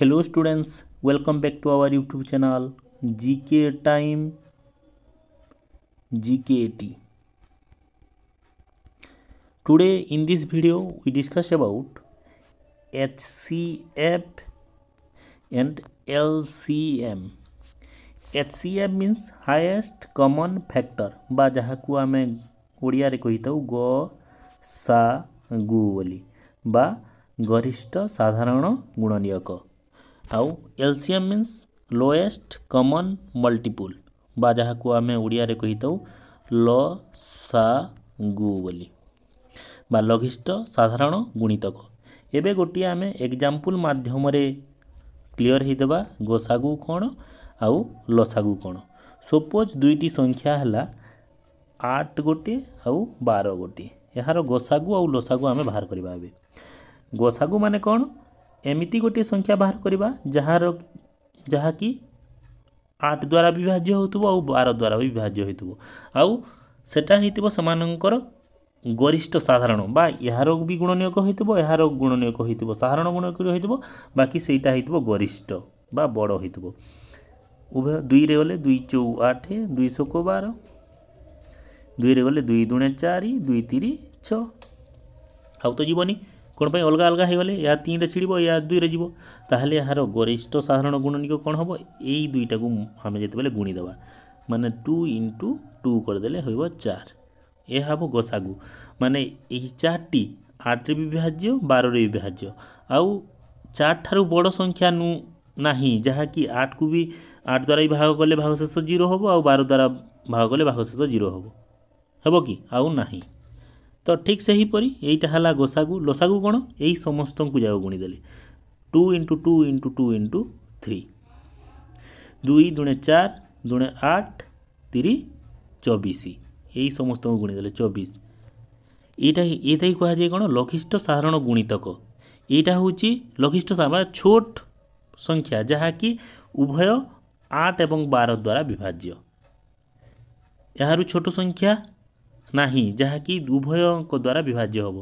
hello students welcome back to our youtube channel gk time gkat today in this video we discuss about hcf and lcm hcf means highest common factor বা যাহাକୁ ଆମେ ଓଡ଼ିଆରେ କହିଥାଉ ଗ ସା ଗୁ ବୋଲି ବା ଗରିଷ୍ଠ ସାଧାରଣ ଗୁଣନୀୟକ ଆଉ LCM means lowest common multiple ବା ଯାହାକୁ ଆମେ ଓଡ଼ିଆରେ କହିଥାଉ ଲ ସା ଗୁ ବୋଲି ବା ଲଘିଷ୍ଠ ସାଧାରଣ ଗୁଣିତକ ଏବେ ଗୋଟିଏ ଆମେ ଏକ୍ଜାମ୍ପଲ୍ ମାଧ୍ୟମରେ କ୍ଲିଅର୍ ହେଇଦେବା ଗୋସାଗୁ କ'ଣ ଆଉ ଲସାଗୁ କ'ଣ ସପୋଜ୍ ଦୁଇଟି ସଂଖ୍ୟା ହେଲା ଆଠ ଗୋଟିଏ ଆଉ ବାର ଗୋଟିଏ ଏହାର ଗୋସାଗୁ ଆଉ ଲସାଗୁ ଆମେ ବାହାର କରିବା ଏବେ ଗୋସାଗୁ ମାନେ କ'ଣ ଏମିତି ଗୋଟିଏ ସଂଖ୍ୟା ବାହାର କରିବା ଯାହାର ଯାହାକି ଆଠ ଦ୍ୱାରା ବିଭାଜ୍ୟ ହେଉଥିବ ଆଉ ବାର ଦ୍ୱାରା ବିଭାଜ୍ୟ ହୋଇଥିବ ଆଉ ସେଟା ହୋଇଥିବ ସେମାନଙ୍କର ଗରିଷ୍ଠ ସାଧାରଣ ବା ଏହାର ବି ଗୁଣନୀୟକ ହୋଇଥିବ ଏହାର ଗୁଣନୀୟକ ହୋଇଥିବ ସାଧାରଣ ଗୁଣକ ହୋଇଥିବ ବାକି ସେଇଟା ହୋଇଥିବ ଗରିଷ୍ଠ ବା ବଡ଼ ହୋଇଥିବ ଉଭୟ ଦୁଇରେ ଗଲେ ଦୁଇ ଚଉ ଆଠ ଦୁଇ ଶୋକ ବାର ଦୁଇରେ ଗଲେ ଦୁଇ ଦୁଣେ ଚାରି ଦୁଇ ତିରି ଛଅ ଆଉ ତ ଯିବନି କ'ଣ ପାଇଁ ଅଲଗା ଅଲଗା ହୋଇଗଲେ ଏହା ତିନିରେ ଛିଡ଼ିବ ଏହା ଦୁଇରେ ଯିବ ତାହେଲେ ଏହାର ଗରିଷ୍ଠ ସାଧାରଣ ଗୁଣନିକ କ'ଣ ହେବ ଏଇ ଦୁଇଟାକୁ ଆମେ ଯେତେବେଳେ ଗୁଣିଦେବା ମାନେ ଟୁ ଇଣ୍ଟୁ ଟୁ କରିଦେଲେ ହେବ ଚାରି ଏହା ହେବ ଗୋସାଗୁ ମାନେ ଏହି ଚାରିଟି ଆଠରେ ବିଭାଜ୍ୟ ବାରରେ ବିଭାଜ୍ୟ ଆଉ ଚାରିଠାରୁ ବଡ଼ ସଂଖ୍ୟା ନୁ ନାହିଁ ଯାହାକି ଆଠକୁ ବି ଆଠ ଦ୍ୱାରା ବି ଭାଗ କଲେ ଭାଗଶେଷ ଜିରୋ ହେବ ଆଉ ବାର ଦ୍ୱାରା ଭାଗ କଲେ ଭାଗଶେଷ ଜିରୋ ହେବ ହେବ କି ଆଉ ନାହିଁ ତ ଠିକ୍ ସେହିପରି ଏଇଟା ହେଲା ଗୋସାଗୁ ଲୋସାଗୁ କ'ଣ ଏଇ ସମସ୍ତଙ୍କୁ ଯାଉ ଗୁଣିଦେଲେ two into two into two into three ଦୁଇ ଦୁଣେ ଚାରି ଦୁଣେ ଆଠ ତିରି ଚବିଶ ଏଇ ସମସ୍ତଙ୍କୁ ଗୁଣିଦେଲେ ଚବିଶ ଏଇଟା ଏଇଟା ହିଁ କୁହାଯାଏ କ'ଣ ଲଘିଷ୍ଟ ସାଧାରଣ ଗୁଣିତକ ଏଇଟା ହେଉଛି ଲଘିଷ୍ଠ ସାଧାରଣ ଛୋଟ ସଂଖ୍ୟା ଯାହାକି ଉଭୟ ଆଠ ଏବଂ ବାର ଦ୍ୱାରା ବିଭାଜ୍ୟ ଏହାରୁ ଛୋଟ ସଂଖ୍ୟା ନାହିଁ ଯାହାକି ଉଭୟଙ୍କ ଦ୍ୱାରା ବିଭାଜ୍ୟ ହେବ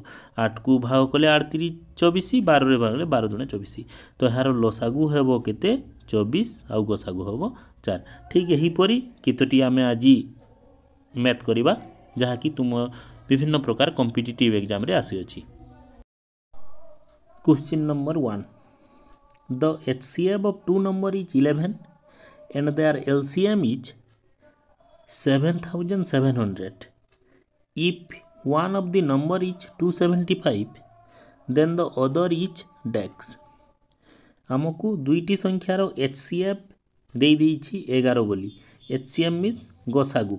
ଆଠକୁ ଭାଗ କଲେ ଆଠତିରିଶ ଚବିଶ ବାରରେ ଭାଗ କଲେ ବାର ଦୁଣେ ଚବିଶ ତ ଏହାର ଲସାଗୁ ହେବ କେତେ ଚବିଶ ଆଉ ଗୋସାଗୁ ହେବ ଚାରି ଠିକ୍ ଏହିପରି କେତୋଟି ଆମେ ଆଜି ମ୍ୟାଥ୍ କରିବା ଯାହାକି ତୁମ ବିଭିନ୍ନ ପ୍ରକାର କମ୍ପିଟିଟିଭ୍ ଏକ୍ଜାମ୍ରେ ଆସିଅଛି question number one the H C F of two number is eleven and their LCM is 7700. if one of the number is 275 then the other is dax ଆମକୁ ଦୁଇଟି ସଂଖ୍ୟାର ଏଚ୍ ସି ଏଫ୍ ଦେଇଦେଇଛି ଏଗାର ବୋଲି H C M means ଗୋସାଗୁ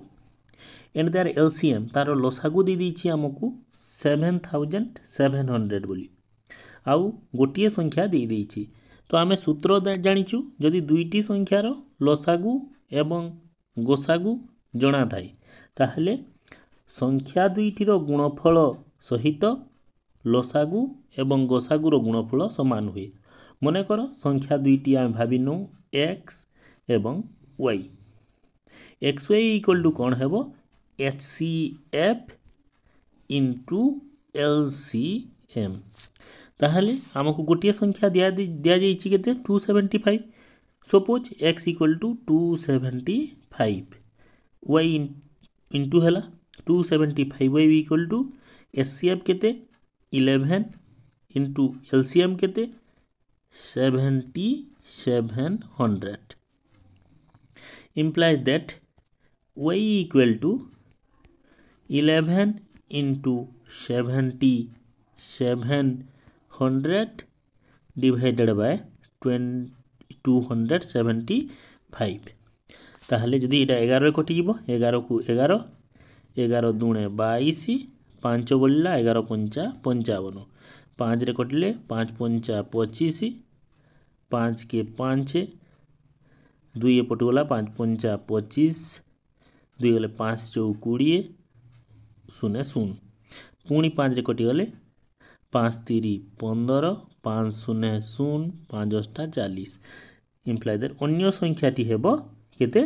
and their L C M ତା'ର ଲସାଗୁ ଦେଇଦେଇଛି ଆମକୁ ସେଭେନ୍ ଥାଉଜେଣ୍ଡ ସେଭେନ୍ ହଣ୍ଡ୍ରେଡ଼ ବୋଲି ଆଉ ଗୋଟିଏ ସଂଖ୍ୟା ଦେଇଦେଇଛି ତ ଆମେ ସୂତ୍ର ଜାଣିଛୁ ଯଦି ଦୁଇଟି ସଂଖ୍ୟାର ଲସାଗୁ ଏବଂ ଗୋସାଗୁ ଜଣାଥାଏ ତାହେଲେ ସଂଖ୍ୟା ଦୁଇଟିର ଗୁଣଫଳ ସହିତ ଲସାଗୁ ଏବଂ ଗୋସାଗୁର ଗୁଣଫଳ ସମାନ ହୁଏ ମନେକର ସଂଖ୍ୟା ଦୁଇଟି ଆମେ ଭାବି ନେଉ ଏକ୍ସ ଏବଂ y x y equal to କ'ଣ ହେବ H C F into L C M ତାହେଲେ ଆମକୁ ଗୋଟିଏ ସଂଖ୍ୟା ଦିଆ ଦିଆଯାଇଛି କେତେ two seventy five suppose x equal to two seventy five y into ହେଲା two seventy five y equal to S C F केते eleven into L C M के seventy seven hundred implies that y equal to eleven into seventy seven hundred divided by twenty two hundred seventy five तालोले जदि एटा 11 रे कटि जइबो 11 को 11 ଏଗାର ଦୁଣେ ବାଇଶ ପାଞ୍ଚ ବଳିଲା ଏଗାର ପଞ୍ଚା ପଞ୍ଚାବନ ପାଞ୍ଚରେ କଟିଲେ ପାଞ୍ଚ ପଞ୍ଚା ପଚିଶ ପାଞ୍ଚ କିଏ ପାଞ୍ଚ ଦୁଇ ଏପଟୁ ଗଲା ପାଞ୍ଚ ପଞ୍ଚା ପଚିଶ ଦୁଇ ଗଲେ ପାଞ୍ଚ ଚଉ କୋଡ଼ିଏ ଶୂନ ଶୂନ ପୁଣି ପାଞ୍ଚରେ କଟିଗଲେ ପାଞ୍ଚ ତିରି ପନ୍ଦର ପାଞ୍ଚ ଶୂନ ଶୂନ ପାଞ୍ଚ ଅଷ୍ଟା ଚାଳିଶ ଇମ୍ପ୍ଲାଏ ଦେର୍ ଅନ୍ୟ ସଂଖ୍ୟାଟି ହେବ କେତେ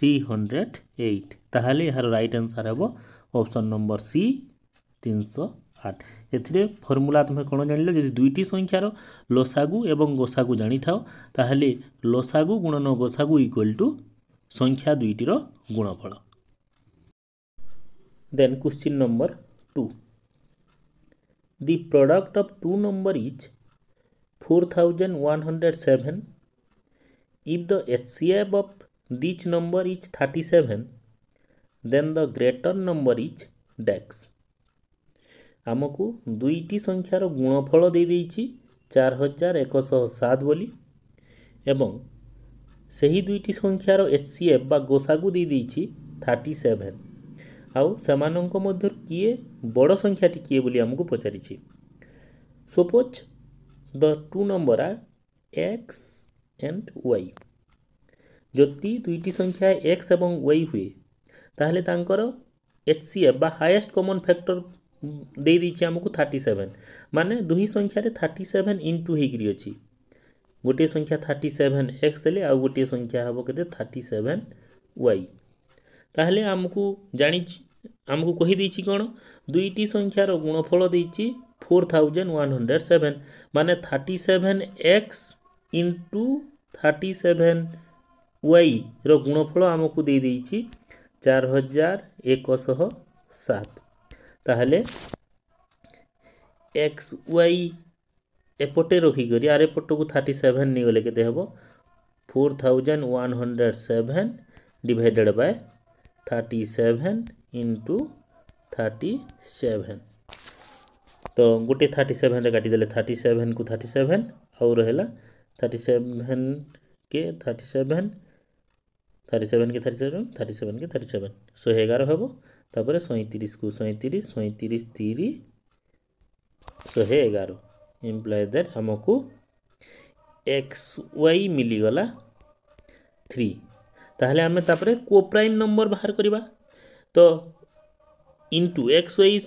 থ্রি হন্ড্রেড এইট ତାହେଲେ ଏହାର ରାଇଟ୍ ଆନ୍ସର୍ ହେବ ଅପସନ୍ ନମ୍ବର ସି ତିନିଶହ ଆଠ ଏଥିରେ ଫର୍ମୁଲା ତୁମେ କ'ଣ ଜାଣିଲ ଯଦି ଦୁଇଟି ସଂଖ୍ୟାର ଲସାଗୁ ଏବଂ ଗୋସାଗୁ ଜାଣିଥାଅ ତାହେଲେ ଲସାଗୁ ଗୁଣନ ଗୋସାଗୁ ଇକ୍ୱାଲ୍ ଟୁ ସଂଖ୍ୟା ଦୁଇଟିର ଗୁଣଫଳ then question number two the product of two number is four thousand one hundred seven if the H C F of This number is 37, then the greater number is dash. ଆମକୁ ଦୁଇଟି ସଂଖ୍ୟାର ଗୁଣଫଳ ଦେଇଦେଇଛି ଚାରି ହଜାର ଏକଶହ ସାତ ବୋଲି ଏବଂ ସେହି ଦୁଇଟି ସଂଖ୍ୟାର ଏଚ୍ ସି ଏଫ୍ ବା ଗୋସାକୁ ଦେଇଦେଇଛି ଥାର୍ଟି ସେଭେନ୍ ଆଉ ସେମାନଙ୍କ ମଧ୍ୟରୁ କିଏ ବଡ଼ ସଂଖ୍ୟାଟି କିଏ ବୋଲି ଆମକୁ ପଚାରିଛି suppose the two number are x and y ଯଦି ଦୁଇଟି ସଂଖ୍ୟା ଏକ୍ସ ଏବଂ ୱାଇ ହୁଏ ତାହେଲେ ତାଙ୍କର ଏଚ୍ ସି ଏଫ୍ ବା ହାଏଷ୍ଟ କମନ୍ ଫ୍ୟାକ୍ଟର ଦେଇଦେଇଛି ଆମକୁ ଥାର୍ଟି ସେଭେନ୍ ମାନେ ଦୁଇ ସଂଖ୍ୟାରେ ଥାର୍ଟି ସେଭେନ୍ ଇଣ୍ଟୁ ହେଇକିରି ଅଛି ଗୋଟିଏ ସଂଖ୍ୟା ଥାର୍ଟି ସେଭେନ୍ ଏକ୍ସ ହେଲେ ଆଉ ଗୋଟିଏ ସଂଖ୍ୟା ହେବ କେତେ ଥାର୍ଟି ସେଭେନ୍ ୱାଇ ତାହେଲେ ଆମକୁ ଜାଣିଛି ଆମକୁ କହିଦେଇଛି କ'ଣ ଦୁଇଟି ସଂଖ୍ୟାର ଗୁଣଫଳ ଦେଇଛି four thousand one hundred seven ମାନେ thirty seven x into thirty seven y गुणफल आम को दे चार हजार एकश सात एक्स वाई एपटे रखिक आर एपट को थर्टी सेभेन नहीं गले के four thousand one hundred seven divided by thirty seven into thirty seven तो गोटे थर्टी सेभेन काटिदेले थर्टी सेभेन को थर्टी सेभेन आउ रहा थर्टी सेभेन के थर्टी सेभेन थर्टी सेवेन के थर्टी सेवेन थर्टी सेवेन के थर्टी सेवेन शहे एगार हे तापर सैंतीस को सैंतीस सैंतीस तीस शहे एगार इम्प्लाय दैट आम को एक्स वाई मिलीगला थ्री ताल को प्राइम नंबर बाहर करवा तो into x y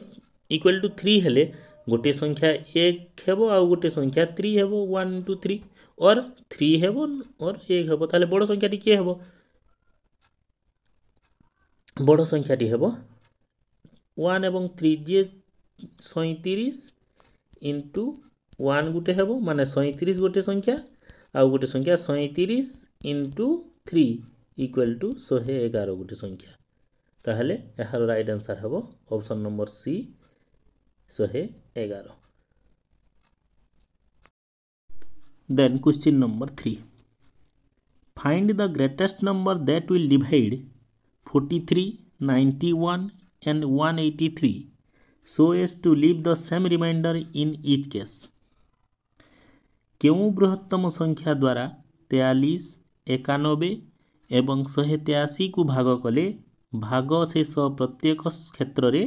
equal to three हेले गोटे संख्या एक हे आउ गोटे संख्या थ्री हे वन टू थ्री और थ्री हे और एक हे तो बड़ संख्या किए हे বড় সংখ্যাটি হব ওয়ান এবং থ্রি যে সৈঁতিরিশ ইন্টু ওয়ান গোটে হব মানে সৈঁতিরিশ গোটে সংখ্যা ଆଉ ଗୋଟେ ସଂଖ୍ୟା ସଇଁତିରିଶ ଇଣ୍ଟୁ ଥ୍ରୀ ଇକ୍ୱାଲ୍ ଟୁ ଶହେ ଏଗାର ଗୋଟେ ସଂଖ୍ୟା ତାହେଲେ ଏହାର ରାଇଟ୍ ଆନ୍ସର୍ ହେବ ଅପସନ୍ ନମ୍ବର ସି ଶହେ ଏଗାର then question number three find the greatest number that will divide 43, 91 and 183 so as to leave the same remainder in each case. କେଉଁ ବୃହତ୍ତମ ସଂଖ୍ୟା ଦ୍ୱାରା ତେୟାଲିଶ ଏକାନବେ ଏବଂ ଶହେ ତେୟାଅଶୀକୁ ଭାଗ କଲେ ଭାଗ ଶେଷ ପ୍ରତ୍ୟେକ କ୍ଷେତ୍ରରେ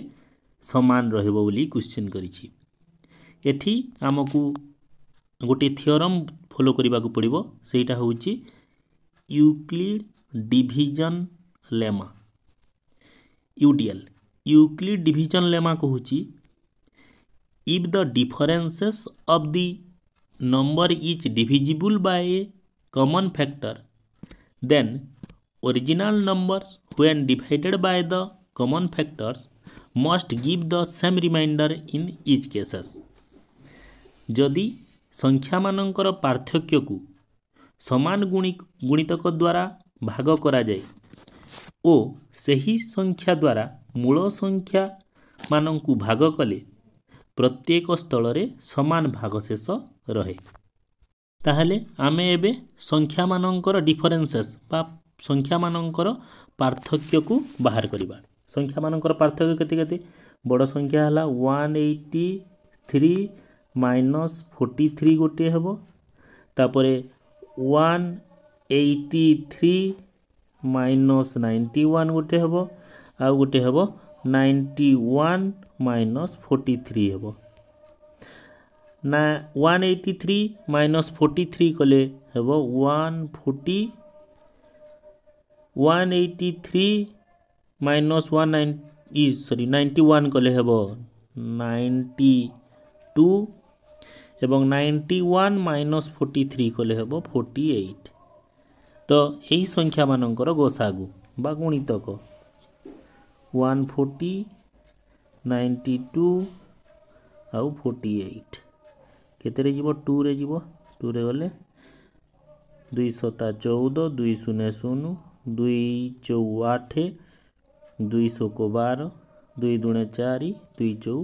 ସମାନ ରହିବ ବୋଲି କ୍ୱେଶ୍ଚିନ୍ କରିଛି ଏଠି ଆମକୁ ଗୋଟିଏ ଥିଓରମ୍ ଫଲୋ କରିବାକୁ ପଡ଼ିବ ସେଇଟା ହେଉଛି ୟୁକ୍ଲିଡ଼ ଡିଭିଜନ୍ ଲେମା ୟୁଡିଏଲ୍ ୟୁକ୍ଲିଡ୍ ଡିଭିଜନ୍ ଲେମା କହୁଛି if the differences of the number is divisible by a common factor then original numbers when divided by the common factors must give the same remainder in each cases ଯଦି ସଂଖ୍ୟାମାନଙ୍କର ପାର୍ଥକ୍ୟକୁ ସମାନ ଗୁଣିତକ ଦ୍ୱାରା ଭାଗ କରାଯାଏ ଓ ସେହି ସଂଖ୍ୟା ଦ୍ୱାରା ମୂଳ ସଂଖ୍ୟା ମାନଙ୍କୁ ଭାଗ କଲେ ପ୍ରତ୍ୟେକ ସ୍ଥଳରେ ସମାନ ଭାଗଶେଷ ରହେ ତାହେଲେ ଆମେ ଏବେ ସଂଖ୍ୟାମାନଙ୍କର ଡିଫରେନ୍ସେସ୍ ବା ସଂଖ୍ୟାମାନଙ୍କର ପାର୍ଥକ୍ୟକୁ ବାହାର କରିବା ସଂଖ୍ୟାମାନଙ୍କର ପାର୍ଥକ୍ୟ କେତେ କେତେ ବଡ଼ ସଂଖ୍ୟା ହେଲା one eighty three minus forty three ଗୋଟିଏ ହେବ ତାପରେ one eighty three minus ninety one ଗୋଟେ ହେବ ଆଉ ଗୋଟେ ହେବ ninety one minus forty three ହେବ ନା one eighty three minus forty three କଲେ ହେବ one forty one eighty three minus one nine ଇ ସରି ନାଇଣ୍ଟି ୱାନ୍ କଲେ ହେବ নাইনটি টু এবং ninety one minus forty three কলে হব ফোর্টি এইট ତ ଏହି ସଂଖ୍ୟାମାନଙ୍କର ଗୋସାଗୁ ବା ଗୁଣିତକ ୱାନ୍ ଫୋର୍ଟି ନାଇଣ୍ଟି ଟୁ ଆଉ ଫୋର୍ଟି ଏଇଟ୍ କେତେରେ ଯିବ ଟୁରେ ଯିବ ଟୁରେ ଗଲେ ଦୁଇ ଶତା ଚଉଦ ଦୁଇ ଶୂନ ଶୂନ ଦୁଇ ଚଉ ଆଠ ଦୁଇ ଶୋକ ବାର ଦୁଇ ଦୁଣେ ଚାରି ଦୁଇ ଚଉ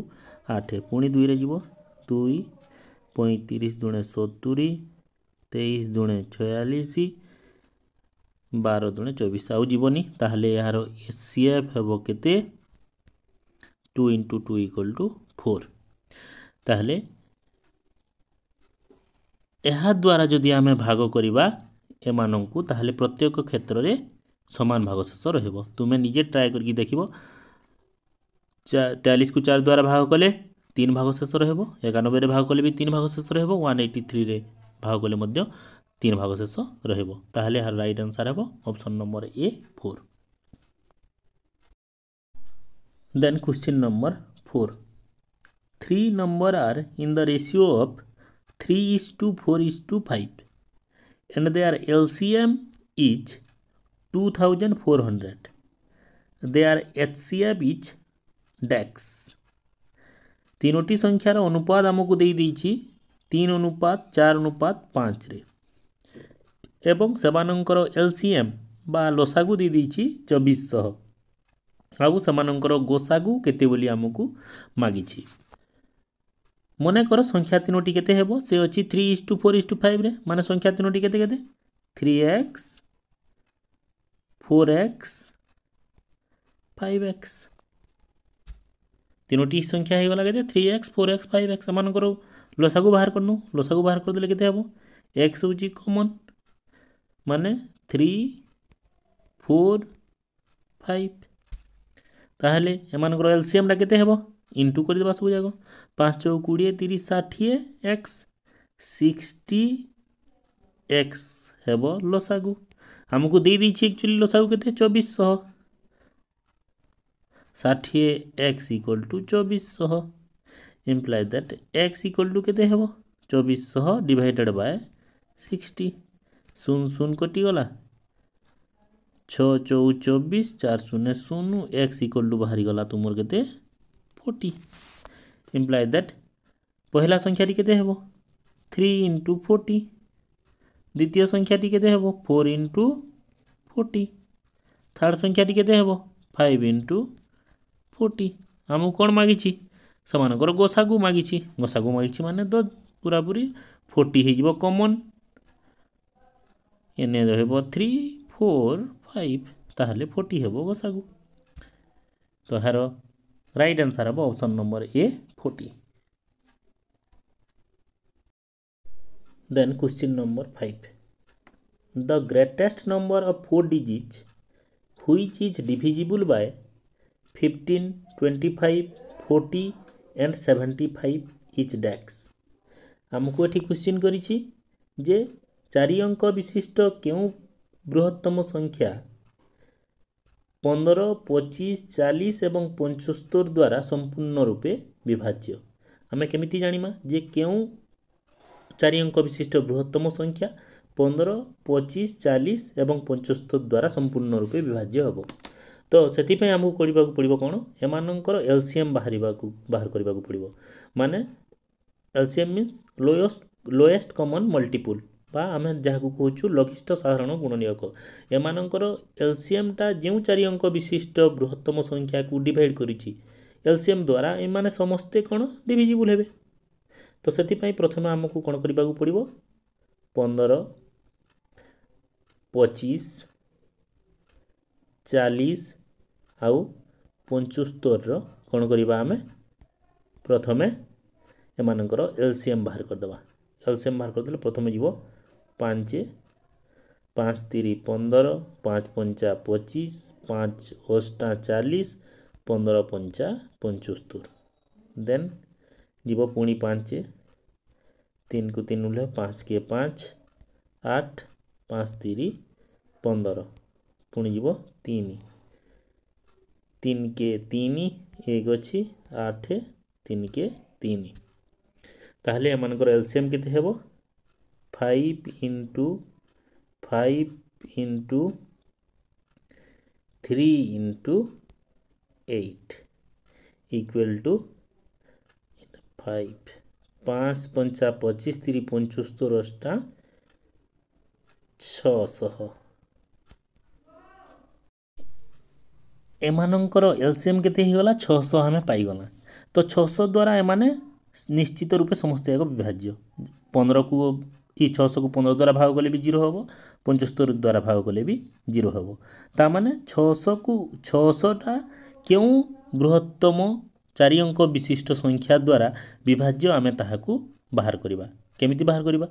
ଆଠ ପୁଣି ଦୁଇରେ ଯିବ ଦୁଇ ପଇଁତିରିଶ ଦୁଣେ ସତୁରି ତେଇଶ ଦୁଣେ ଛୟାଳିଶ ବାର ଦୁଣେ ଚବିଶ ଆଉ ଯିବନି ତାହେଲେ ଏହାର ସି ଏଫ୍ ହେବ କେତେ two into two equal to four ତାହେଲେ ଏହାଦ୍ୱାରା ଯଦି ଆମେ ଭାଗ କରିବା ଏମାନଙ୍କୁ ତାହେଲେ ପ୍ରତ୍ୟେକ କ୍ଷେତ୍ରରେ ସମାନ ଭାଗଶେଷ ରହିବ ତୁମେ ନିଜେ ଟ୍ରାଏ କରିକି ଦେଖିବ ତେୟାଳିଶକୁ ଚାରି ଦ୍ୱାରା ଭାଗ କଲେ ତିନି ଭାଗଶେଷ ରହିବ ଏକାନବେରେ ଭାଗ କଲେ ବି ତିନି ଭାଗଶେଷ ରହିବ ୱାନ୍ ଏଇଟି ଥ୍ରୀରେ ଭାଗ କଲେ ମଧ୍ୟ तीन भाग शेष रहा रईट आंसर है option number A four then question number four three number are in the ratio of three is to four is to five and they are L C M is two thousand four hundred they are H C F is dash तीनोटी संख्यार अनुपात आमको दे तीन अनुपात चार अनुपात पाँच रे ଏବଂ ସେମାନଙ୍କର ଏଲ୍ ସି ଏମ୍ ବା ଲୋସାଗୁ ଦେଇଦେଇଛି ଚବିଶଶହ ଆଉ ସେମାନଙ୍କର ଗୋସାଗୁ କେତେ ବୋଲି ଆମକୁ ମାଗିଛି ମନେକର ସଂଖ୍ୟା ତିନୋଟି କେତେ ହେବ ସେ ଅଛି three is to four is to ଫାଇଭ୍ରେ ମାନେ ସଂଖ୍ୟା ତିନୋଟି କେତେ କେତେ three x four x five x ତିନୋଟି ସଂଖ୍ୟା ହୋଇଗଲା କେତେ three x four x five x ଏମାନଙ୍କର ଲୋସାକୁ ବାହାର କରିନୁ ଲୋସାକୁ ବାହାର କରିଦେଲେ କେତେ ହେବ ଏକ୍ସ ହେଉଛି କମନ୍ মানে থ্রি ফোর ফাইভ তাহলে এমানকর এলসিএমটা কেতে হব ইন্টু করে দেবা সব যাক পাঁচ চৌ কোড়িয়ে তিরিশ ষাঠিয়ে এক্স সিক্সটি এক্স হব লসাগু ଆମକୁ ଦେଇଦେଇଛି ଆକ୍ଚୁଆଲି ଲସାଗୁ କେତେ ଚବିଶଶହ ଷାଠିଏ ଏକ୍ସ ଇକ୍ୱାଲ୍ ଟୁ ଚବିଶଶହ imply that x equal to କେତେ ହେବ ଚବିଶଶହ ଡିଭାଇଡ଼େଡ଼୍ ବାଏ ସିକ୍ସଟି शून शून कोटी वाला चौ चौबीस चार शून्य शून्य एक्स इक्वल टू बाहरी गला तुम तो के फोर्टी इम्प्लाय दैट पहला संख्या के थ्री इंटु फोर्टी द्वितीय संख्याटी के फोर इंटु फोर्टी থার্ড সংখ্যাটি কেতে হব ফাইভ ইন্টু ফোর্টি আমি কোণ মাগিছি সেমানকর গোসাগু মাগিছি গোসাগু মাগিছি মানে তো পুরাপুরি ফোর্টি হয়ে যাব কমন এনে রহব থ্রি ফোর ফাইভ ତାହେଲେ ଫୋର୍ଟି ହେବ ଗୋସାଗୁ ତ ଏହାର ରାଇଟ୍ ଆନ୍ସର୍ ହେବ option number A forty then question number five the greatest number of four digits which is divisible by fifteen twenty five forty and seventy five is dash ଆମକୁ ଏଠି question କରିଛି ଯେ ଚାରି ଅଙ୍କ ବିଶିଷ୍ଟ କେଉଁ ବୃହତ୍ତମ ସଂଖ୍ୟା ପନ୍ଦର ପଚିଶ ଚାଳିଶ ଏବଂ ପଞ୍ଚସ୍ତୋର ଦ୍ୱାରା ସମ୍ପୂର୍ଣ୍ଣ ରୂପେ ବିଭାଜ୍ୟ ଆମେ କେମିତି ଜାଣିବା ଯେ କେଉଁ ଚାରି ଅଙ୍କ ବିଶିଷ୍ଟ ବୃହତ୍ତମ ସଂଖ୍ୟା ପନ୍ଦର ପଚିଶ ଚାଳିଶ ଏବଂ ପଞ୍ଚସ୍ତୋର ଦ୍ୱାରା ସମ୍ପୂର୍ଣ୍ଣ ରୂପେ ବିଭାଜ୍ୟ ହେବ ତ ସେଥିପାଇଁ ଆମକୁ କରିବାକୁ ପଡ଼ିବ କ'ଣ ଏମାନଙ୍କର ଏଲ୍ସିଏମ୍ ବାହାରିବାକୁ ବାହାର କରିବାକୁ ପଡ଼ିବ ମାନେ LCM means lowest lowest common multiple ବା ଆମେ ଯାହାକୁ କହୁଛୁ ଲଘିଷ୍ଠ ସାଧାରଣ ଗୁଣନୀୟକ ଏମାନଙ୍କର ଏଲ୍ସିଏମ୍ଟା ଯେଉଁ ଚାରି ଅଙ୍କ ବିଶିଷ୍ଟ ବୃହତ୍ତମ ସଂଖ୍ୟାକୁ ଡିଭାଇଡ଼ କରିଛି ଏଲ୍ସିଏମ୍ ଦ୍ୱାରା ଏମାନେ ସମସ୍ତେ କ'ଣ ଡିଭିଜିବୁଲ୍ ହେବେ ତ ସେଥିପାଇଁ ପ୍ରଥମେ ଆମକୁ କ'ଣ କରିବାକୁ ପଡ଼ିବ ପନ୍ଦର ପଚିଶ ଚାଳିଶ ଆଉ ପଞ୍ଚସ୍ତରୀର କ'ଣ କରିବା ଆମେ ପ୍ରଥମେ ଏମାନଙ୍କର ଏଲ୍ସିଏମ୍ ବାହାର କରିଦେବା ଏଲ୍ସିଏମ୍ ବାହାର କରିଦେଲେ ପ୍ରଥମେ ଯିବ પાંચે પાંચ તીરી पंदर पाँच पंचा પચીસ પાંચ અષ્ટા ચાલીસ પંદર પંચા પંચોસ્તોર देन जीव पुणी पाँच तीन को तीन उल्ले पाँच किए पाँच आठ पाँच तीन पंदर पुणी जीव तीन तीन के तीन एक अच्छे आठ तीन के तीन ताहले एम एलसीएम के five into five into three into eight equal to five पाँच पंचा पच्चीस तीन पंचस्तर अष्टा छह ଏମାନଙ୍କର ଏଲ୍ସିଏମ୍ କେତେ ହେଇଗଲା ଛଅଶହ ଆମେ ପାଇଗଲା ତ ଛଅଶହ ଦ୍ୱାରା ଏମାନେ ନିଶ୍ଚିତ ରୂପେ ସମସ୍ତେ ଏକ ବିଭାଜ୍ୟ ପନ୍ଦରକୁ এই ଛଅଶହକୁ ପନ୍ଦର ଦ୍ୱାରା ଭାଗ କଲେ ବି ଜିରୋ ହେବ ପଞ୍ଚସ୍ତରୀ ଦ୍ୱାରା ଭାଗ କଲେ ବି ଜିରୋ ହେବ ତା'ମାନେ ଛଅଶହକୁ ଛଅଶହଟା କେଉଁ ବୃହତ୍ତମ ଚାରି ଅଙ୍କ ବିଶିଷ୍ଟ ସଂଖ୍ୟା ଦ୍ୱାରା ବିଭାଜ୍ୟ ଆମେ ତାହାକୁ ବାହାର କରିବା କେମିତି ବାହାର କରିବା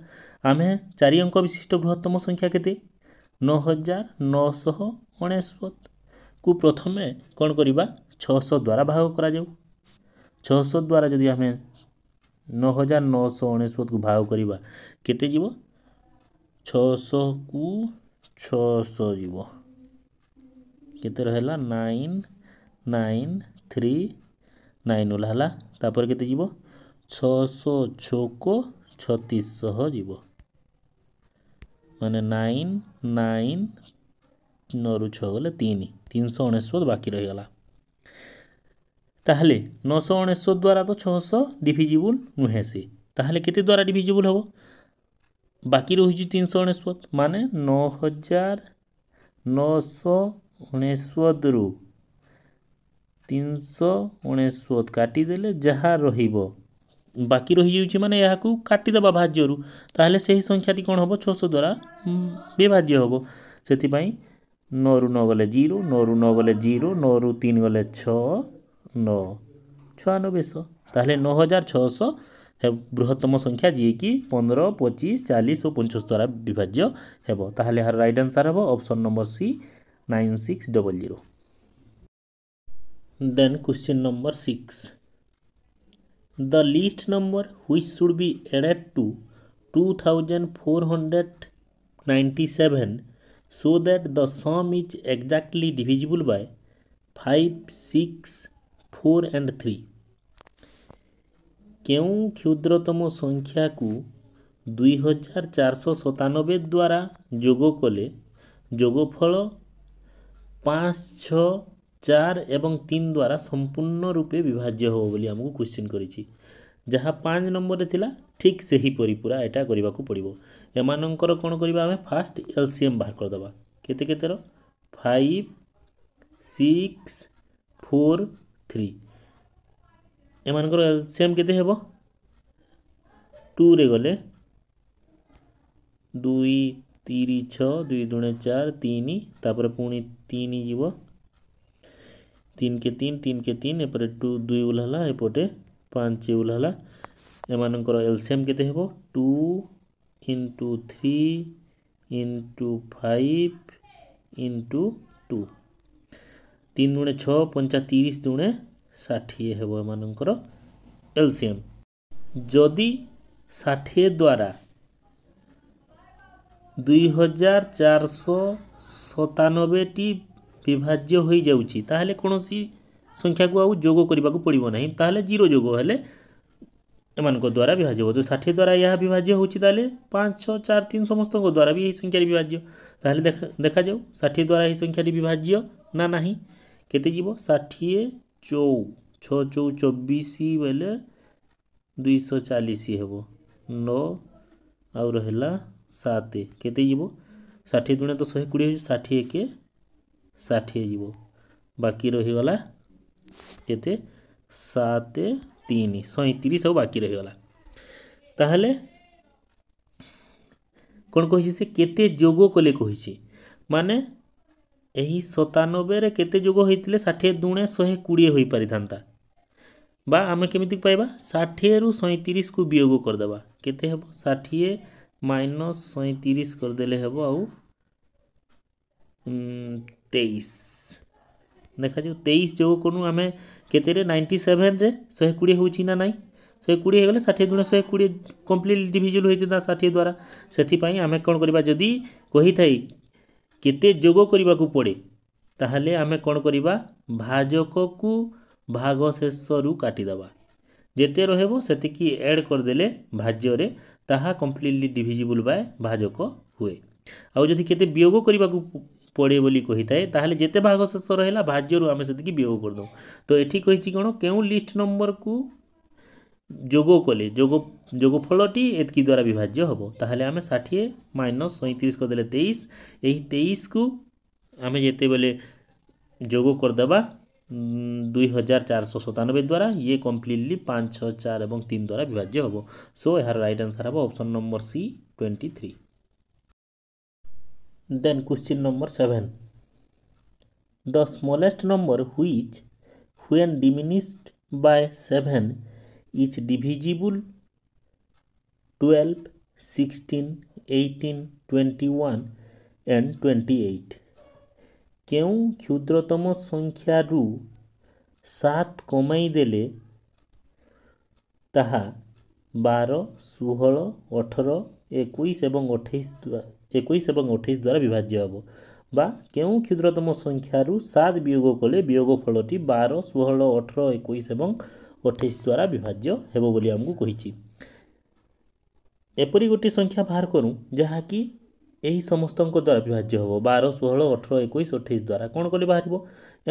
ଆମେ ଚାରି ଅଙ୍କ ବିଶିଷ୍ଟ ବୃହତ୍ତମ ସଂଖ୍ୟା କେତେ ନଅ ହଜାର ନଅଶହ ଅଣେଶତକୁ ପ୍ରଥମେ କ'ଣ କରିବା ଛଅଶହ ଦ୍ୱାରା ଭାଗ କରାଯାଉ ଛଅଶହ ଦ୍ୱାରା ଯଦି ଆମେ ନଅ ହଜାର ନଅଶହ ଅନେଶ୍ୱତକୁ ଭାଗ କରିବା କେତେ ଯିବ ଛଅଶହକୁ ଛଅଶହ ଯିବ କେତେ ରହିଲା ନାଇନ୍ ନାଇନ୍ ଥ୍ରୀ ନାଇନ୍ ହେଲା ତାପରେ କେତେ ଯିବ ଛଅଶହ ଛଅକୁ ଛତିଶଶହ ଯିବ ମାନେ ନାଇନ୍ ନାଇନ୍ ନଅରୁ ଛଅ ଗଲେ ତିନି ତିନିଶହ ଅନେଶ୍ୱତ ବାକି ରହିଗଲା তাহলে নশো ଅଣେଶ୍ୱର ଦ୍ୱାରା ତ ଛଅଶହ ଡିଭିଜିବୁଲ୍ ନୁହେଁ ସେ ତାହେଲେ କେତେ ଦ୍ୱାରା ଡିଭିଜିବୁଲ୍ ହେବ ବାକି ରହୁଛି ତିନିଶହ ଅଣେଶ୍ୱତ ମାନେ ନଅ ହଜାର ନଅଶହ ଅଣେଶ୍ୱତରୁ ତିନିଶହ ଅଣେଶ୍ୱତ କାଟିଦେଲେ ଯାହା ରହିବ ବାକି ରହିଯାଉଛି ମାନେ ଏହାକୁ କାଟିଦେବା ଭାଜ୍ୟରୁ ତାହେଲେ ସେହି ସଂଖ୍ୟାଟି କ'ଣ ହେବ ଛଅଶହ ଦ୍ୱାରା ବିଭାଜ୍ୟ ହେବ ସେଥିପାଇଁ ନଅରୁ ନଅ ଗଲେ ଜିରୋ ନଅରୁ ନଅ ଗଲେ ଜିରୋ ନଅରୁ ତିନି ଗଲେ ଛଅ ନଅ ଛୟାନବେଶହ ତାହେଲେ ନଅ ହଜାର ଛଅଶହ ବୃହତ୍ତମ ସଂଖ୍ୟା ଯିଏକି ପନ୍ଦର ପଚିଶ ଚାଳିଶ ଓ ପଞ୍ଚସ୍ତରୀ ଦ୍ୱାରା ବିଭାଜ୍ୟ ହେବ ତାହେଲେ ଏହାର ରାଇଟ୍ ଆନ୍ସର୍ ହେବ option number C nine six double zero then question number six the least number which should be added to two thousand four hundred ninety seven so that the sum is exactly divisible by 5 6 four and three କେଉଁ କ୍ଷୁଦ୍ରତମ ସଂଖ୍ୟାକୁ ଦୁଇ ହଜାର ଚାରିଶହ ସତାନବେ ଦ୍ୱାରା ଯୋଗ କଲେ ଯୋଗଫଳ ପାଞ୍ଚ ଛଅ ଚାରି ଏବଂ ତିନି ଦ୍ୱାରା ସମ୍ପୂର୍ଣ୍ଣ ରୂପେ ବିଭାଜ୍ୟ ହେବ ବୋଲି ଆମକୁ କ୍ୱେଶ୍ଚିନ୍ କରିଛି ଯାହା ପାଞ୍ଚ ନମ୍ବରରେ ଥିଲା ଠିକ୍ ସେହିପରି ପୁରା ଏଇଟା କରିବାକୁ ପଡ଼ିବ ଏମାନଙ୍କର କ'ଣ କରିବା ଆମେ ଫାର୍ଷ୍ଟ ଏଲ୍ସିଏମ୍ ବାହାର କରିଦେବା କେତେ କେତେର ଫାଇଭ୍ ସିକ୍ସ ଫୋର୍ थ्री एम एलसीयम के हे टू रे गले दुई तीन छुई दुणे चार तीन तापर पुणी तीन जीव तीन के तीन तीन के तीन एपटे टू दुई ओल्हला एपटे पांच ओल्हला एम एलसीएम के two into three into five into two तीन दुणे छ पंचा तीस दुणे षाठिए हे एमर एलसीएम जदि षाठिए द्वारा दुई हजार चार सतानबेटी विभाज्य हो जाए कौन सी संख्या को आज जोग करने को ना तो जीरो जोग हेले एम द्वारा विभाज्य हो तो षाठी द्वारा यह विभाज्य हो पाँच छः चार तीन समस्त द्वारा भी यही संख्यार विभाज्य देखा जाऊ षाठी द्वारा यही संख्यार विभाज्य ना ना कत जी चौ छ चौ चबीश बोले दुईश चालीस हे नौ रहा सात कत षाठी दुणे तो शहे कोड़े षाठी एक षाठी जीव बाकी रहीगला केत सात तीन सैंतीस हाँ बाकी रहीगला ताल कौन कही से केते जोगो कले कही माने ଏହି ସତାନବେରେ କେତେ ଯୋଗ ହୋଇଥିଲେ ଷାଠିଏ ଦୁଣେ ଶହେ କୋଡ଼ିଏ ହୋଇପାରିଥାନ୍ତା ବା ଆମେ କେମିତି ପାଇବା ଷାଠିଏରୁ ସଇଁତିରିଶକୁ ବିୟୋଗ କରିଦେବା କେତେ ହେବ ଷାଠିଏ ମାଇନସ୍ ସଇଁତିରିଶ କରିଦେଲେ ହେବ ଆଉ ତେଇଶ ଦେଖାଯାଉ ତେଇଶ ଯୋଗ କରୁ ଆମେ କେତେରେ ନାଇଣ୍ଟି ସେଭେନ୍ରେ ଶହେ କୋଡ଼ିଏ ହେଉଛି ନା ନାହିଁ ଶହେ କୋଡ଼ିଏ ହୋଇଗଲେ ଷାଠିଏ ଦୁଣେ ଶହେ କୋଡ଼ିଏ କମ୍ପ୍ଲିଟ୍ ଡିଭିଜନ୍ ହୋଇଥିଲା ଷାଠିଏ ଦ୍ୱାରା ସେଥିପାଇଁ ଆମେ କ'ଣ କରିବା ଯଦି କହିଥାଇ କେତେ ଯୋଗ କରିବାକୁ ପଡ଼େ ତାହେଲେ ଆମେ କ'ଣ କରିବା ଭାଜକକୁ ଭାଗ ଶେଷରୁ କାଟିଦେବା ଯେତେ ରହିବ ସେତିକି ଏଡ଼୍ କରିଦେଲେ ଭାଜ୍ୟରେ ତାହା କମ୍ପ୍ଲିଟଲି ଡିଭିଜିବୁଲ୍ ବାଏ ଭାଜକ ହୁଏ ଆଉ ଯଦି କେତେ ବିୟୋଗ କରିବାକୁ ପଡ଼େ ବୋଲି କହିଥାଏ ତାହେଲେ ଯେତେ ଭାଗ ଶେଷ ରହିଲା ଭାଜ୍ୟରୁ ଆମେ ସେତିକି ବିୟୋଗ କରିଦେଉ ତ ଏଠି କହିଛି କ'ଣ କେଉଁ ଲିଷ୍ଟ ନମ୍ବରକୁ যোগ কলে যোগ যোগফলটি এতকি দ্বারা বিভাজ্য হব তাহলে আমি ষাঠিয়ে মাইনস সৈঁত্রিশ করেদেলে তেইশ এই তেইশকু আমি যেতবে যোগ করেদেবা দুই হাজার চারশো সতানবে দ্বারা ইয়ে কমপ্লিটলি পাঁচ ছ চার এবং তিন দ্বারা বিভাজ্য হব সো এর রাইট আনসার হব option number C twenty three then question number seven the smallest number which when diminished by 7 is divisible 12 16 18 21 and 28 କେଉଁ କ୍ଷୁଦ୍ରତମ ସଂଖ୍ୟାରୁ ସାତ କମାଇ ଦେଲେ ତାହା ବାର ଷୋହଳ ଅଠର ଏକୋଇଶ ଏବଂ ଅଠେଇଶ ଏକୋଇଶ ଏବଂ ଅଠେଇଶ ଦ୍ୱାରା ବିଭାଜ୍ୟ ହେବ ବା କେଉଁ କ୍ଷୁଦ୍ରତମ ସଂଖ୍ୟାରୁ ସାତ ବିୟୋଗ କଲେ ବିୟୋଗ ଫଳଟି ବାର ଷୋହଳ ଅଠର ଏକୋଇଶ ଏବଂ ଅଠେଇଶ ଦ୍ୱାରା ବିଭାଜ୍ୟ ହେବ ବୋଲି ଆମକୁ କହିଛି ଏପରି ଗୋଟିଏ ସଂଖ୍ୟା ବାହାର କରୁ ଯାହାକି ଏହି ସମସ୍ତଙ୍କ ଦ୍ୱାରା ବିଭାଜ୍ୟ ହେବ ବାର ଷୋହଳ ଅଠର ଏକୋଇଶ ଅଠେଇଶ ଦ୍ୱାରା କ'ଣ କଲେ ବାହାରିବ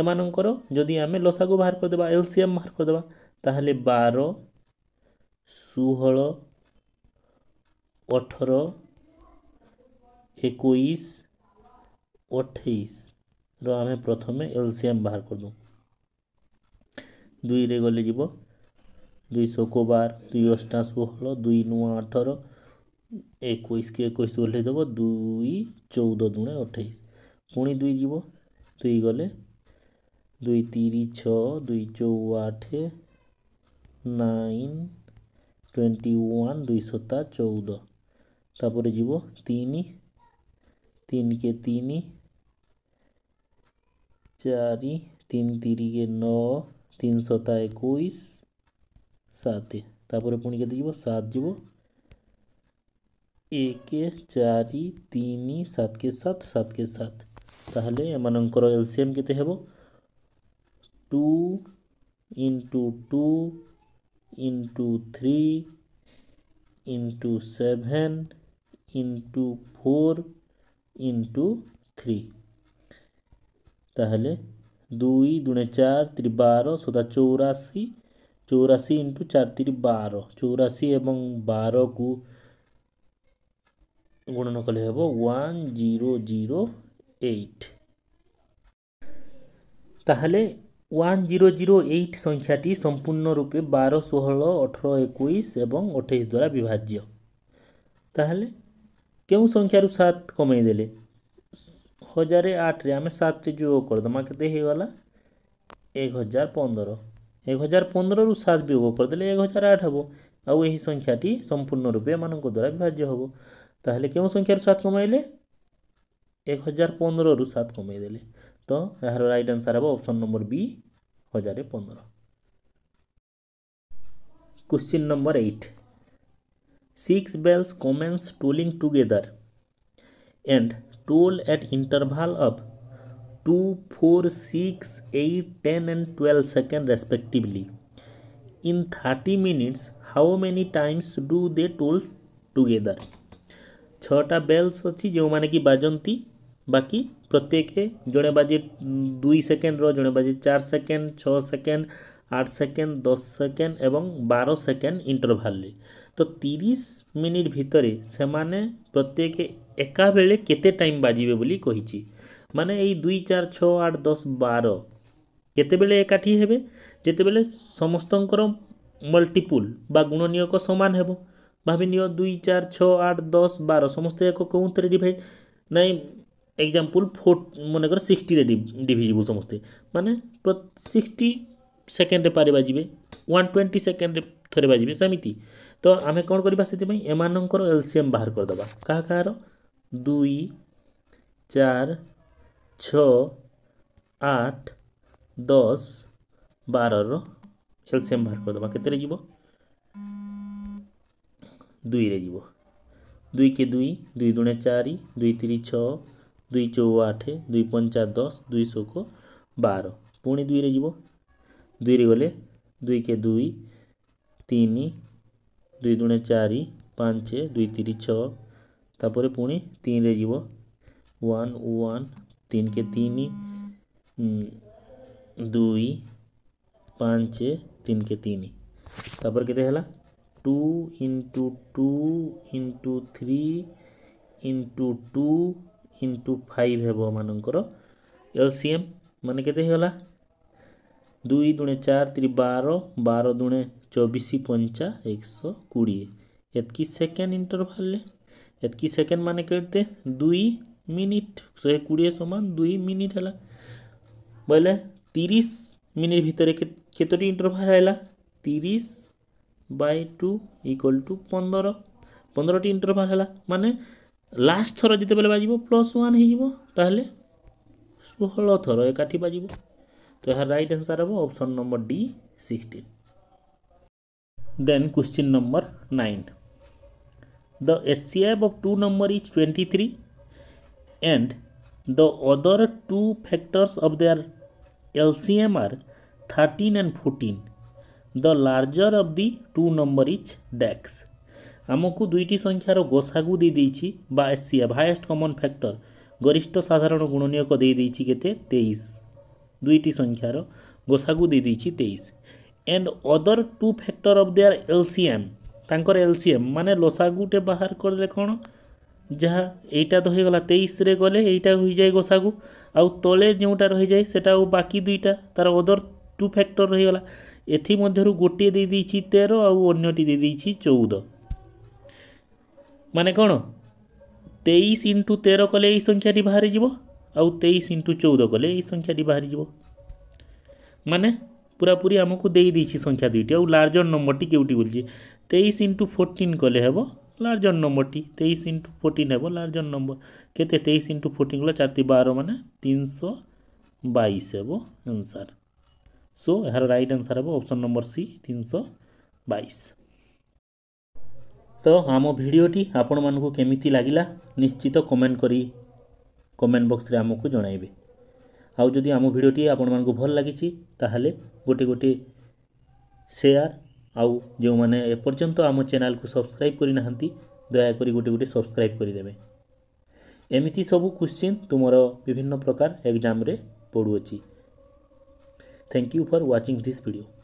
ଏମାନଙ୍କର ଯଦି ଆମେ ଲସାଗୁ ବାହାର କରିଦେବା ଏଲ୍ସିଏମ୍ ବାହାର କରିଦେବା ତାହେଲେ ବାର ଷୋହଳ ଅଠର ଏକୋଇଶ ଅଠେଇଶର ଆମେ ପ୍ରଥମେ ଏଲ୍ସିଏମ୍ ବାହାର କରିଦେଉ ଦୁଇରେ ଗଲେ ଯିବ ଦୁଇ ଶୋକ ଦୁଇ ଅଷ୍ଟା ଷୋହଳ ଦୁଇ ନୂଆ ଅଠର ଏକୋଇଶକି ଏକୋଇଶ ଓହ୍ଲେଇ ଦେବ ଦୁଇ ଚଉଦ ଦୁଣେ ଅଠେଇଶ ପୁଣି ଦୁଇ ଯିବ ଦୁଇ ଗଲେ ଦୁଇ ତିରି ଛଅ ଦୁଇ ଚଉ ଆଠ ନାଇନ୍ ଟ୍ୱେଣ୍ଟି ୱାନ୍ ଦୁଇ ଶତା ଚଉଦ ତାପରେ ଯିବ ତିନି ତିନିକେ ତିନି ଚାରି ତିନି ତିରିକେ ନଅ तीन शता एक सतपर पुणी सात सत एक चार तीन सत के सात सत के सात ताल एम एलसीयम के two into two into three into seven into four into three ताल ଦୁଇ ଦୁଣେ ଚାରି ତିରି ବାର ସଦା ଚଉରାଅଶୀ ଚଉରାଅଶୀ ଇଣ୍ଟୁ ଚାରି ତିରି ବାର ଚଉରାଅଶୀ ଏବଂ ବାରକୁ ଗୁଣନ କଲେ ହେବ ୱାନ୍ ଜିରୋ ଜିରୋ ଏଇଟ୍ ତାହେଲେ ୱାନ୍ ଜିରୋ ଜିରୋ ଏଇଟ୍ ସଂଖ୍ୟାଟି ସମ୍ପୂର୍ଣ୍ଣ ରୂପେ ବାର ଷୋହଳ ଅଠର ଏକୋଇଶ ଏବଂ ଅଠେଇଶ ଦ୍ୱାରା ବିଭାଜ୍ୟ ତାହେଲେ କେଉଁ ସଂଖ୍ୟାରୁ ସାତ କମେଇଦେଲେ हजार आठ रे आम सात जो करदे कतला एक हजार पंदर एक हजार पंदर रु सात योग करदे एक हजार आठ हे आई संख्याटी संपूर्ण रूपे मान द्वारा विभाज्य हे तो क्यों संख्यार सात कमे एक हजार पंदर रु सात कमेदे तो यार रईट आंसर हम ऑप्शन नंबर बी हजार पंदर question number eight six bells commence tolling together and toll at interval of 2, 4, 6, 8, 10 and 12 seconds respectively. In 30 minutes, how many times do they toll together? ছটা বেলস ଅଛି ଯେଉଁମାନେ କି ବାଜନ୍ତି ବାକି ପ୍ରତ୍ୟେକ ଜଣେ ବାଜେ ଦୁଇ ସେକେଣ୍ଡର ଜଣେ ବାଜେ ଚାରି ସେକେଣ୍ଡ ଛଅ ସେକେଣ୍ଡ ଆଠ ସେକେଣ୍ଡ ଦଶ ସେକେଣ୍ଡ ଏବଂ ବାର ସେକେଣ୍ଡ ଇଣ୍ଟରଭାଲରେ তো ତିରିଶ ମିନିଟ୍ ଭିତରେ ସେମାନେ ପ୍ରତ୍ୟେକ ଏକାବେଳେ କେତେ ଟାଇମ୍ ବାଜିବେ ବୋଲି କହିଛି ମାନେ ଏଇ ଦୁଇ ଚାରି ଛଅ ଆଠ ଦଶ ବାର କେତେବେଳେ ଏକାଠି ହେବେ ଯେତେବେଳେ ସମସ୍ତଙ୍କର ମଲ୍ଟିପୁଲ୍ ବା ଗୁଣନୀୟକ ସମାନ ହେବ ଭାବି ନିଅ ଦୁଇ ଚାରି ଛଅ ଆଠ ଦଶ ବାର ସମସ୍ତେ ଏକ କେଉଁଥିରେ ଡିଭାଇଡ଼ ନାଇଁ ଏକ୍ଜାମ୍ପଲ୍ ଫୋର୍ ମନେକର ସିକ୍ସଟିରେ ଡିଭିଯିବୁ ସମସ୍ତେ ମାନେ ସିକ୍ସଟି ସେକେଣ୍ଡରେ ପାରେ ବାଜିବେ ୱାନ୍ ଟ୍ୱେଣ୍ଟି ସେକେଣ୍ଡରେ ଥରେ ବାଜିବେ ସେମିତି ତ ଆମେ କ'ଣ କରିବା ସେଥିପାଇଁ ଏମାନଙ୍କର ଏଲସିଏମ୍ ବାହାର କରିଦେବା କାହା କାହାର ଦୁଇ ଚାରି ଛଅ ଆଠ ଦଶ ବାରର ଏଲସିଏମ୍ ବାହାର କରିଦେବା କେତେରେ ଯିବ ଦୁଇରେ ଯିବ ଦୁଇ କି ଦୁଇ ଦୁଇ ଦୁଣେ ଚାରି ଦୁଇ ତିରି ଛଅ ଦୁଇ ଚଉ ଆଠ ଦୁଇ ପଞ୍ଚା ଦଶ ଦୁଇ ଶୋକ ବାର ପୁଣି ଦୁଇରେ ଯିବ ଦୁଇରେ ଗଲେ ଦୁଇ କି ଦୁଇ ତିନି ଦୁଇ ଦୁଣେ ଚାରି ପାଞ୍ଚ ଦୁଇ ତିରି ଛଅ ତାପରେ ପୁଣି ତିନିରେ ଯିବ ୱାନ୍ ୱାନ୍ ତିନିକେ ତିନି ଦୁଇ ପାଞ୍ଚ ତିନିକେ ତିନି ତାପରେ କେତେ ହେଲା two into two into three into two into five ହେବ ମାନଙ୍କର ଏଲ୍ସିଏମ୍ ମାନେ କେତେ ହେଇଗଲା ଦୁଇ ଦୁଣେ ଚାରି ତିରି ବାର ବାର ଦୁଣେ चौबीस पंचा एक सौ कोड़े एतकी सेकेंड इंटरभाल एतकी सेकेंड मान कहते दुई मिनिट शहे कोड़े सामान दुई मिनिट है बोले तीस मिनिट भितर कतोटी इंटरभाल है तीस বাই টু ইকুয়াল টু পনেরো পনেরোটি ইন্টরভাল হল মানে লাস্ট থর যেতবে বাজিব প্লস ওয়ান হয়ে তাহলে ষোহল থর একাঠি বাজিব তো এর রাইট আনসার হব option number D sixteen then question number 9 the hcf of two number is 23 and the other two factors of their lcm are 13 and 14 the larger of the two number is dex ଆମକୁ ଦୁଇଟି ସଂଖ୍ୟାର ଗୋସାଗୁ ଦେଇଦେଇଛି ବା HCF highest common factor ଗରିଷ୍ଠ ସାଧାରଣ ଗୁଣନୀୟକ ଦେଇଦେଇଛି କେତେ ତେଇଶ ଦୁଇଟି ସଂଖ୍ୟାର ଗୋସାଗୁ ଦେଇଦେଇଛି ତେଇଶ and other two factor of their LCM ତାଙ୍କର ଏଲ୍ସିଏମ୍ ମାନେ ଲସାଗୁଟେ ବାହାର କରିଲେ କ'ଣ ଯାହା ଏଇଟା ତ ହୋଇଗଲା ତେଇଶରେ ଗଲେ ଏଇଟା ହୋଇଯାଏ ଗୋସାଗୁ ଆଉ ତଳେ ଯେଉଁଟା ରହିଯାଏ ସେଟା ଆଉ ବାକି ଦୁଇଟା ତା'ର ଅଦର ଟୁ ଫ୍ୟାକ୍ଟର ରହିଗଲା ଏଥିମଧ୍ୟରୁ ଗୋଟିଏ ଦେଇଦେଇଛି ତେର ଆଉ ଅନ୍ୟଟି ଦେଇଦେଇଛି ଚଉଦ ମାନେ କ'ଣ ତେଇଶ ଇଣ୍ଟୁ ତେର କଲେ ଏଇ ସଂଖ୍ୟାଟି ବାହାରିଯିବ ଆଉ ତେଇଶ ଇଣ୍ଟୁ ଚଉଦ କଲେ ଏଇ ସଂଖ୍ୟାଟି ବାହାରିଯିବ ମାନେ পুরাপুরি আমাকে দিয়েছি সংখ্যা দুইটি আউ লার্জর নম্বরটি কেউটি বলছি তেইশ ইন্টু ফোরটিন কলে হব লার্জর নম্বরটি তেইশ ইন্টু ফোরটিন হব লার্জর নম্বর কেতে তেইশ ইন্টু ফোরটিন গলা চারটি বারো মানে তিনশো বাইশ হব আনসার সো এর রাইট আনসার হব অপশন নম্বর সি তিনশো বাইশ তো আম ভিডিওটি আপনার কেমিতি লাগিলা নিশ্চিত কমেন্ট করে কমেন্ট বক্সরে আমাকে জনাইবে ଆଉ ଯଦି ଆମ ଭିଡ଼ିଓଟି ଆପଣମାନଙ୍କୁ ଭଲ ଲାଗିଛି ତାହେଲେ ଗୋଟେ ଗୋଟେ ସେୟାର ଆଉ ଯେଉଁମାନେ ଏପର୍ଯ୍ୟନ୍ତ ଆମ ଚ୍ୟାନେଲକୁ ସବସ୍କ୍ରାଇବ୍ କରିନାହାନ୍ତି ଦୟାକରି ଗୋଟେ ଗୋଟେ ସବସ୍କ୍ରାଇବ୍ କରିଦେବେ ଏମିତି ସବୁ କ୍ୱେଶ୍ଚିନ୍ ତୁମର ବିଭିନ୍ନ ପ୍ରକାର ଏକ୍ଜାମ୍ରେ ପଡ଼ୁଅଛି thank you for watching this video